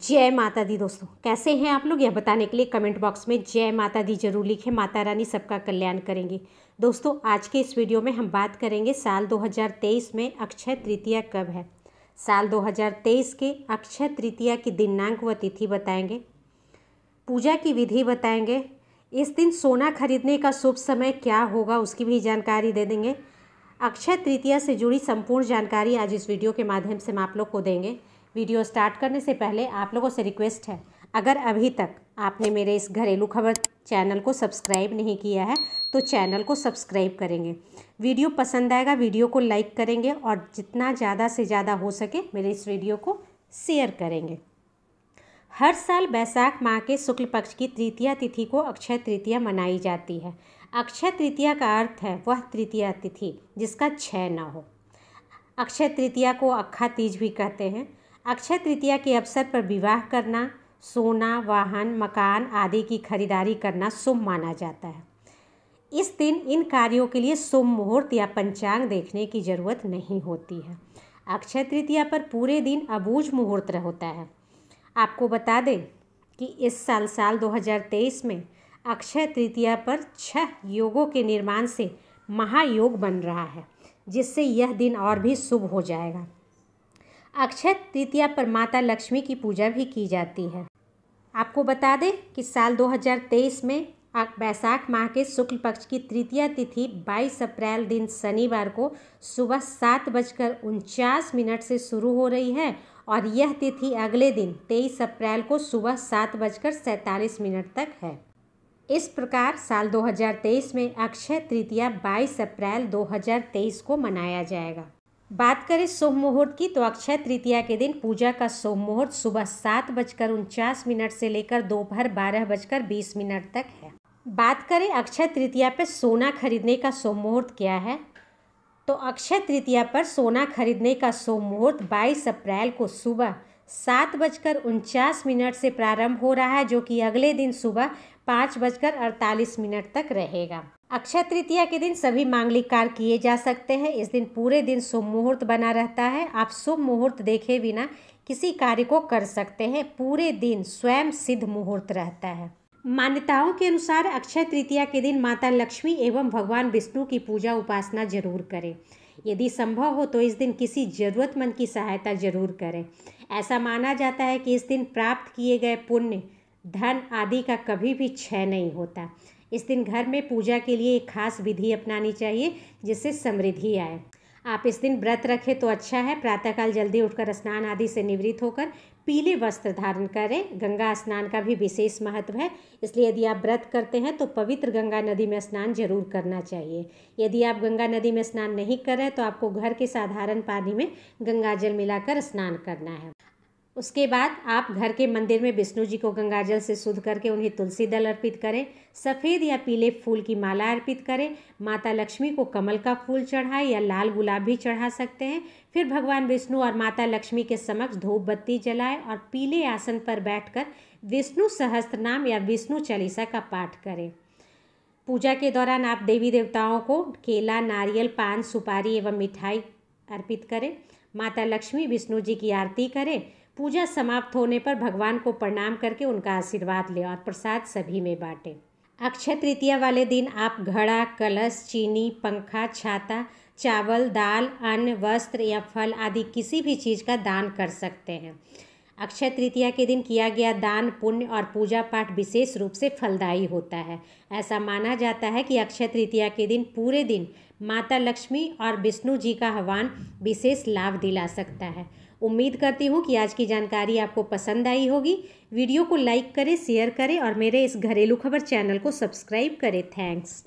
जय माता दी दोस्तों कैसे हैं आप लोग यह बताने के लिए कमेंट बॉक्स में जय माता दी जरूर लिखें माता रानी सबका कल्याण करेंगे दोस्तों आज के इस वीडियो में हम बात करेंगे साल 2023 में अक्षय तृतीया कब है साल 2023 के अक्षय तृतीया की दिनांक व तिथि बताएंगे पूजा की विधि बताएंगे इस दिन सोना खरीदने का शुभ समय क्या होगा उसकी भी जानकारी दे देंगे अक्षय तृतीया से जुड़ी संपूर्ण जानकारी आज इस वीडियो के माध्यम से हम आप लोग को देंगे वीडियो स्टार्ट करने से पहले आप लोगों से रिक्वेस्ट है अगर अभी तक आपने मेरे इस घरेलू खबर चैनल को सब्सक्राइब नहीं किया है तो चैनल को सब्सक्राइब करेंगे वीडियो पसंद आएगा वीडियो को लाइक करेंगे और जितना ज़्यादा से ज़्यादा हो सके मेरे इस वीडियो को शेयर करेंगे हर साल बैसाख माह के शुक्ल पक्ष की तृतीया तिथि को अक्षय तृतीया मनाई जाती है अक्षय तृतीया का अर्थ है वह तृतीया तिथि जिसका छः न हो अक्षय तृतीया को अक्खा तीज भी कहते हैं अक्षय तृतीया के अवसर पर विवाह करना सोना वाहन मकान आदि की खरीदारी करना शुभ माना जाता है इस दिन इन कार्यों के लिए शुभ मुहूर्त या पंचांग देखने की जरूरत नहीं होती है अक्षय तृतीया पर पूरे दिन अबूझ मुहूर्त होता है आपको बता दें कि इस साल साल 2023 में अक्षय तृतीया पर छह योगों के निर्माण से महायोग बन रहा है जिससे यह दिन और भी शुभ हो जाएगा अक्षय तृतीया पर माता लक्ष्मी की पूजा भी की जाती है आपको बता दें कि साल 2023 में बैसाख माह के शुक्ल पक्ष की तृतीया तिथि 22 अप्रैल दिन शनिवार को सुबह सात बजकर उनचास मिनट से शुरू हो रही है और यह तिथि अगले दिन 23 अप्रैल को सुबह सात बजकर सैंतालीस मिनट तक है इस प्रकार साल 2023 में अक्षय तृतीया 22 अप्रैल 2023 को मनाया जाएगा बात करें शुभ मुहूर्त की तो अक्षय तृतीया के दिन पूजा का शुभ मुहूर्त सुबह सात बजकर उनचास मिनट से लेकर दोपहर बारह बजकर बीस मिनट तक है बात करें अक्षय तृतीया पर सोना खरीदने का शुभ मुहूर्त क्या है तो अक्षय तृतीया पर सोना खरीदने का शुभ मुहूर्त बाईस अप्रैल को सुबह सात बजकर उनचास मिनट से प्रारंभ हो रहा है जो कि अगले दिन सुबह पाँच बजकर अड़तालीस मिनट तक रहेगा अक्षय तृतीया के दिन सभी मांगलिक कार्य किए जा सकते हैं इस दिन पूरे दिन शुभ मुहूर्त बना रहता है आप शुभ मुहूर्त देखे बिना किसी कार्य को कर सकते हैं पूरे दिन स्वयं सिद्ध मुहूर्त रहता है मान्यताओं के अनुसार अक्षय तृतीया के दिन माता लक्ष्मी एवं भगवान विष्णु की पूजा उपासना जरूर करें यदि संभव हो तो इस दिन किसी ज़रूरतमंद की सहायता जरूर करें ऐसा माना जाता है कि इस दिन प्राप्त किए गए पुण्य धन आदि का कभी भी क्षय नहीं होता इस दिन घर में पूजा के लिए एक खास विधि अपनानी चाहिए जिससे समृद्धि आए आप इस दिन व्रत रखें तो अच्छा है प्रातःकाल जल्दी उठकर स्नान आदि से निवृत्त होकर पीले वस्त्र धारण करें गंगा स्नान का भी विशेष महत्व है इसलिए यदि आप व्रत करते हैं तो पवित्र गंगा नदी में स्नान जरूर करना चाहिए यदि आप गंगा नदी में स्नान नहीं कर रहे तो आपको घर के साधारण पानी में गंगा जल मिलाकर स्नान करना है उसके बाद आप घर के मंदिर में विष्णु जी को गंगाजल से शुद्ध करके उन्हें तुलसी दल अर्पित करें सफ़ेद या पीले फूल की माला अर्पित करें माता लक्ष्मी को कमल का फूल चढ़ाएं या लाल गुलाब भी चढ़ा सकते हैं फिर भगवान विष्णु और माता लक्ष्मी के समक्ष धूप बत्ती जलाएं और पीले आसन पर बैठकर विष्णु सहस्त्र नाम या विष्णु चालीसा का पाठ करें पूजा के दौरान आप देवी देवताओं को केला नारियल पान सुपारी एवं मिठाई अर्पित करें माता लक्ष्मी विष्णु जी की आरती करें पूजा समाप्त होने पर भगवान को प्रणाम करके उनका आशीर्वाद लें और प्रसाद सभी में बांटें अक्षय तृतीया वाले दिन आप घड़ा कलश चीनी पंखा छाता चावल दाल अन्न वस्त्र या फल आदि किसी भी चीज़ का दान कर सकते हैं अक्षय तृतीया के दिन किया गया दान पुण्य और पूजा पाठ विशेष रूप से फलदायी होता है ऐसा माना जाता है कि अक्षय तृतीया के दिन पूरे दिन माता लक्ष्मी और विष्णु जी का हवान विशेष लाभ दिला सकता है उम्मीद करती हूँ कि आज की जानकारी आपको पसंद आई होगी वीडियो को लाइक करें शेयर करें और मेरे इस घरेलू खबर चैनल को सब्सक्राइब करें थैंक्स